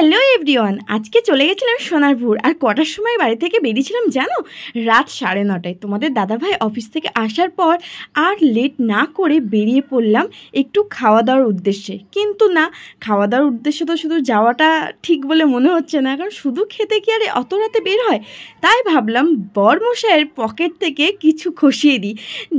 hello everyone আজকে চলে গেছিলাম সোনারপুর আর কটার সময় বাড়ি থেকে বেরিয়েছিলাম জানো রাত সাড়ে নটায় তোমাদের দাদাভাই অফিস থেকে আসার পর আর লেট না করে বেরিয়ে পড়লাম একটু খাওয়া দাওয়ার উদ্দেশ্যে কিন্তু না খাওয়া দাওয়ার উদ্দেশ্যে তো শুধু যাওয়াটা ঠিক বলে মনে হচ্ছে না কারণ শুধু খেতে কি আর অত রাতে বের হয় তাই ভাবলাম বর্মশায়ের পকেট থেকে কিছু খসিয়ে দিই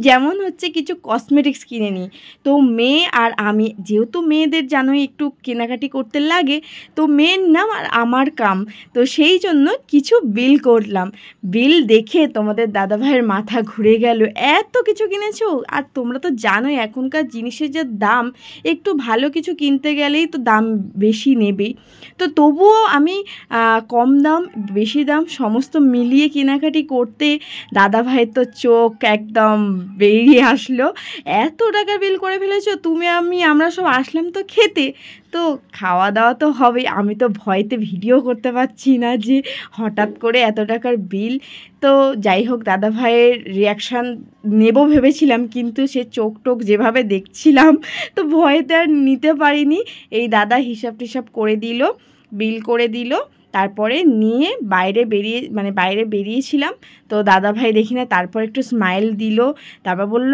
যেমন হচ্ছে কিছু কসমেটিক্স কিনে নিই তো মেয়ে আর আমি যেহেতু মেয়েদের জানোই একটু কেনাকাটি করতে লাগে তো মেয়ে মেন নাম আর আমার কাম তো সেই জন্য কিছু বিল করলাম বিল দেখে তোমাদের দাদাভাইয়ের মাথা ঘুরে গেল এত কিছু কিনেছো আর তোমরা তো জানোই এখনকার জিনিসের যে দাম একটু ভালো কিছু কিনতে গেলেই তো দাম বেশি নেবেই তো তবুও আমি কম দাম বেশি দাম সমস্ত মিলিয়ে কেনাকাটি করতে দাদাভাইয়ের তো চোখ একদম বেরিয়ে আসলো এত টাকা বিল করে ফেলেছো তুমি আমি আমরা সব আসলাম তো খেতে তো খাওয়া দাওয়া তো হবেই আমি তো ভয়তে ভিডিও করতে পারছি না যে হঠাৎ করে এত টাকার বিল তো যাই হোক দাদা ভাইয়ের রিয়াকশান নেব ভেবেছিলাম কিন্তু সে চোখ টোক যেভাবে দেখছিলাম তো ভয়েতে আর নিতে পারিনি এই দাদা হিসাব টিসাব করে দিল বিল করে দিল তারপরে নিয়ে বাইরে বেরিয়ে মানে বাইরে বেরিয়েছিলাম তো দাদাভাই দেখি না তারপর একটু স্মাইল দিল তারপর বলল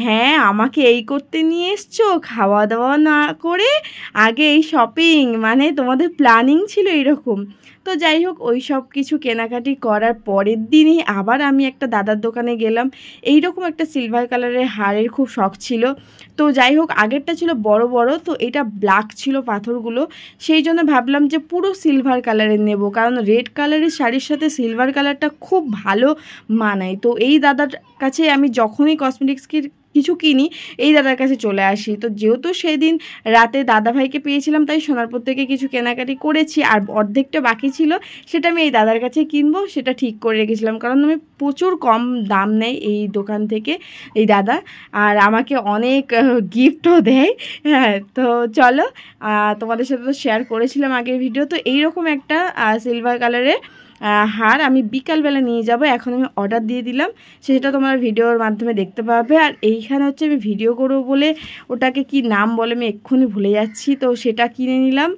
হ্যাঁ আমাকে এই করতে নিয়ে এসছো খাওয়া দাওয়া না করে আগে এই শপিং মানে তোমাদের প্ল্যানিং ছিল এরকম তো যাই হোক ওই সব কিছু কেনাকাটি করার পরের দিনই আবার আমি একটা দাদার দোকানে গেলাম এই রকম একটা সিলভার কালারের হারের খুব শখ ছিল তো যাই হোক আগেরটা ছিল বড় বড় তো এটা ব্ল্যাক ছিল পাথরগুলো সেই জন্য ভাবলাম যে পুরো সিলভার কালারের নেব কারণ রেড কালারের শাড়ির সাথে সিলভার কালারটা খুব ভালো মানায় তো এই দাদার কাছে আমি যখনই কসমেটিক্স কিছু কিনি এই দাদার কাছে চলে আসি তো যেহেতু সেদিন রাতে দাদা ভাইকে পেয়েছিলাম তাই সোনারপুর থেকে কিছু কেনাকাটি করেছি আর অর্ধেকটা বাকি ছিল সেটা আমি এই দাদার কাছে কিনবো সেটা ঠিক করে রেখেছিলাম কারণ আমি প্রচুর কম দাম নেয় এই দোকান থেকে এই দাদা আর আমাকে অনেক গিফটও দেয় হ্যাঁ তো চলো তোমাদের সাথে তো শেয়ার করেছিলাম আগের ভিডিও তো এইরকম একটা সিলভার কালারের হার আমি বিকালবেলা নিয়ে যাব এখন আমি অর্ডার দিয়ে দিলাম সেটা তোমার ভিডিওর মাধ্যমে দেখতে পাবে আর এইখানে হচ্ছে আমি ভিডিও করবো বলে ওটাকে কি নাম বলে আমি এক্ষুনি ভুলে যাচ্ছি তো সেটা কিনে নিলাম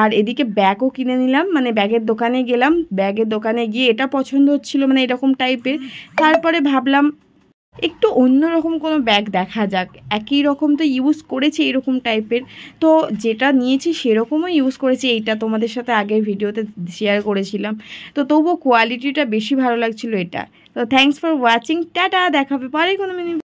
আর এদিকে ব্যাগও কিনে নিলাম মানে ব্যাগের দোকানে গেলাম ব্যাগের দোকানে গিয়ে এটা পছন্দ হচ্ছিলো মানে এরকম টাইপের তারপরে ভাবলাম একটু অন্যরকম কোনো ব্যাগ দেখা যাক একই রকম তো ইউজ করেছি এরকম টাইপের তো যেটা নিয়েছি সেরকমই ইউজ করেছি এইটা তোমাদের সাথে আগের ভিডিওতে শেয়ার করেছিলাম তো তবুও কোয়ালিটিটা বেশি ভালো লাগছিল এটা তো থ্যাংকস ফর ওয়াচিং টাটা দেখাবে পরে কোনো মিনিট